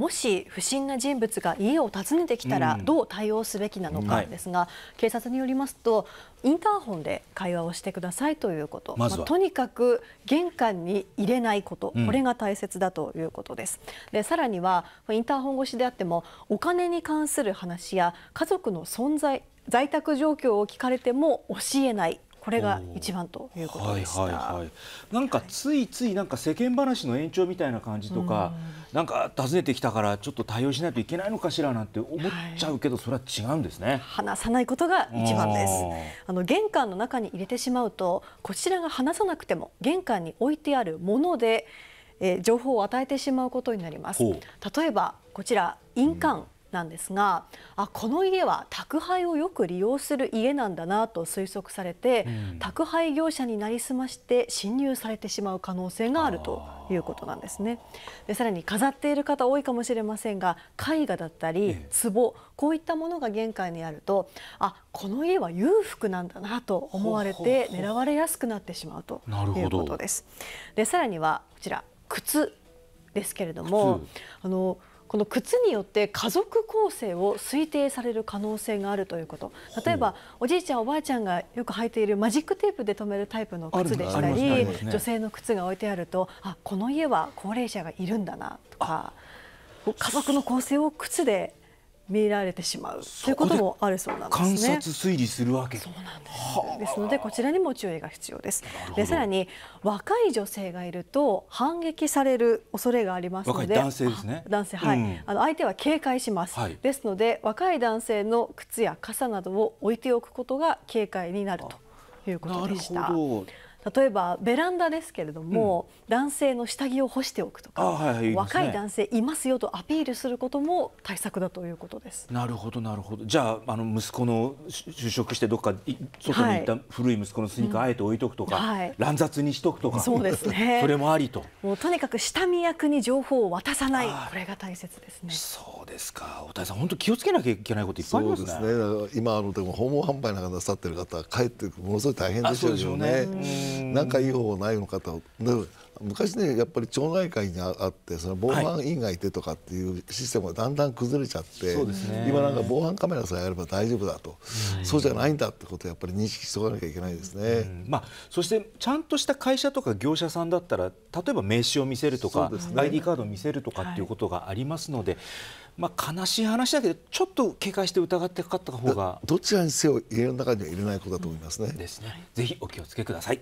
もし不審な人物が家を訪ねてきたらどう対応すべきなのかですが、うんはい、警察によりますとインターホンで会話をしてくださいということ、まあ、とにかく玄関に入れないこと、これが大切だということです。でさらにはインターホン越しであってもお金に関する話や家族の存在在宅状況を聞かれても教えないこれが一番ということでし、はいはい、なんかついついなんか世間話の延長みたいな感じとか、はい、なんか訪ねてきたからちょっと対応しないといけないのかしらなんて思っちゃうけど、それは違うんですね。話さないことが一番です。あの玄関の中に入れてしまうとこちらが話さなくても玄関に置いてあるもので、えー、情報を与えてしまうことになります。例えばこちら印鑑。うんなんですがあこの家は宅配をよく利用する家なんだなと推測されて、うん、宅配業者になりすまして侵入されてしまう可能性があるということなんですね。でさらに飾っている方多いかもしれませんが絵画だったり壺、ええ、こういったものが玄関にあるとあこの家は裕福なんだなと思われて狙われやすくなってしまうということです。でさらにはこちら靴ですけれどもあのこの靴によって家族構成を推定される可能性があるということ例えばおじいちゃんおばあちゃんがよく履いているマジックテープで留めるタイプの靴でしたり、ねね、女性の靴が置いてあるとあこの家は高齢者がいるんだなとか家族の構成を靴で見られてしまうということもあるそうなんですね。観察推理するわけ。そうなんです。ですのでこちらにも注意が必要です。でさらに若い女性がいると反撃される恐れがありますので、男性ですね。男性はい、うん、あの相手は警戒します、はい、ですので若い男性の靴や傘などを置いておくことが警戒になるということでした。なるほど。例えばベランダですけれども、うん、男性の下着を干しておくとか、はいはいね、若い男性いますよとアピールすることも対策だということです。なるほどなるほど。じゃああの息子の就職してどっか外に行った古い息子のスニーカーあえて置いとくとか、はい、乱雑にしとくとか、そうですね。それもありと。もうとにかく下見役に情報を渡さないこれが大切ですね。そうですか大谷さん本当気をつけなきゃいけないこといっぱいありますねそうですね今あのでも訪問販売なんかなさってる方帰ってものすごい大変でしょうね、ね、なんかいい方ないのかと。昔ねやっぱり町内会にあってその防犯委員がいてとかっていうシステムがだんだん崩れちゃって、はい、今なんか防犯カメラさえあれば大丈夫だと、そうじゃないんだってことをやっぱり認識しておかなきゃいけないですね、うん、まあ、そしてちゃんとした会社とか業者さんだったら例えば名刺を見せるとか、ね、ID カードを見せるとかっていうことがありますので、はい、まあ、悲しい話だけどちょっと警戒して疑ってかかった方がどちらにせよ家の中には入れないことだと思いますね。ですね。ぜひお気をつけください。